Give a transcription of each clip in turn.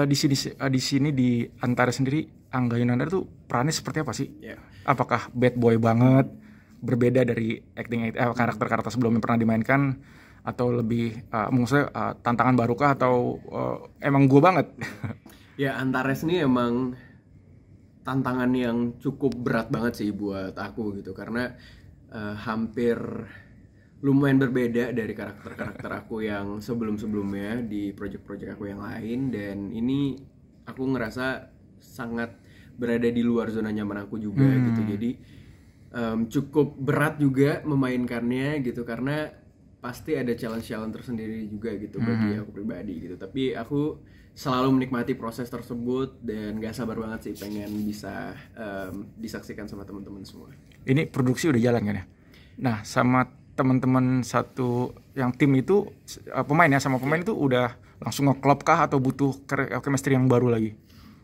Eh, di sini eh, di sini di antara sendiri Angga Yunandar tuh perannya seperti apa sih? Yeah. Apakah bad boy banget, berbeda dari acting eh, karakter-karakter sebelumnya pernah dimainkan atau lebih uh, maksudnya uh, tantangan kah atau uh, emang gue banget? ya Antares ini emang tantangan yang cukup berat banget sih buat aku gitu karena uh, hampir lumayan berbeda dari karakter-karakter aku yang sebelum-sebelumnya di project-project aku yang lain dan ini aku ngerasa sangat berada di luar zona nyaman aku juga hmm. gitu jadi um, cukup berat juga memainkannya gitu karena pasti ada challenge-challenge tersendiri juga gitu hmm. bagi aku pribadi gitu tapi aku selalu menikmati proses tersebut dan gak sabar banget sih pengen bisa um, disaksikan sama teman-teman semua ini produksi udah jalan kan ya nah sama teman-teman satu yang tim itu uh, pemain ya sama iya. pemain yeah. itu udah langsung ngeklop kah atau butuh eh, chemistry yang baru lagi?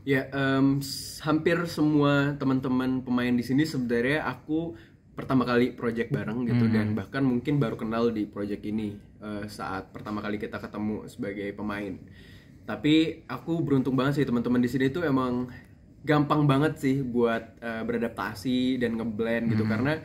Ya, um, hampir semua teman-teman pemain di sini sebenarnya aku pertama kali project bareng gitu hmm. dan bahkan mungkin baru kenal di project ini uh, saat pertama kali kita ketemu sebagai pemain. Tapi aku beruntung banget sih teman-teman di sini tuh emang gampang banget sih buat uh, beradaptasi dan ngeblend gitu hmm. karena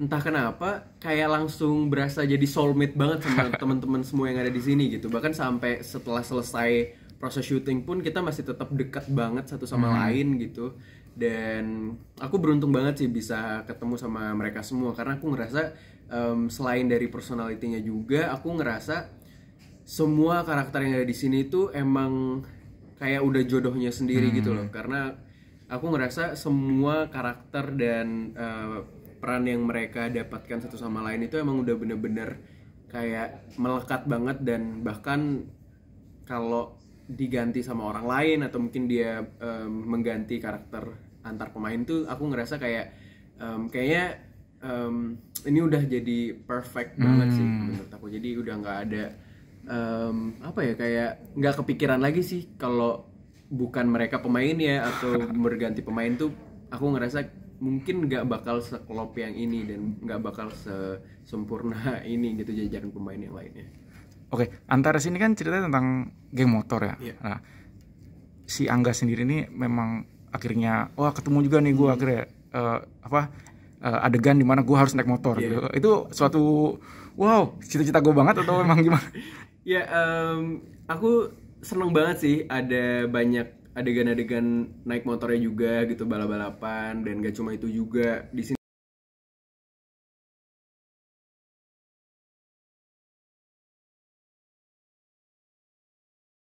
entah kenapa kayak langsung berasa jadi soulmate banget sama teman-teman semua yang ada di sini gitu bahkan sampai setelah selesai proses syuting pun kita masih tetap dekat banget satu sama hmm. lain gitu dan aku beruntung banget sih bisa ketemu sama mereka semua karena aku ngerasa um, selain dari personalitinya juga aku ngerasa semua karakter yang ada di sini itu emang kayak udah jodohnya sendiri gitu hmm. gitu loh karena aku ngerasa semua karakter dan uh, peran yang mereka dapatkan satu sama lain itu emang udah bener-bener kayak melekat banget dan bahkan kalau diganti sama orang lain atau mungkin dia um, mengganti karakter antar pemain tuh aku ngerasa kayak um, kayaknya um, ini udah jadi perfect hmm. banget sih hmm. menurut aku jadi udah nggak ada um, apa ya kayak nggak kepikiran lagi sih kalau bukan mereka pemain ya atau berganti pemain tuh aku ngerasa mungkin nggak bakal seklop yang ini dan nggak bakal sempurna ini gitu jajaran pemain yang lainnya. Oke, antara sini kan cerita tentang geng motor ya. Yeah. Nah, si Angga sendiri ini memang akhirnya wah ketemu juga nih gue hmm. akhirnya uh, apa uh, adegan dimana gue harus naik motor yeah. gitu. Itu suatu wow cita-cita gue banget atau memang gimana? ya yeah, um, aku seneng banget sih ada banyak adegan-adegan naik motornya juga gitu balap-balapan dan gak cuma itu juga di sini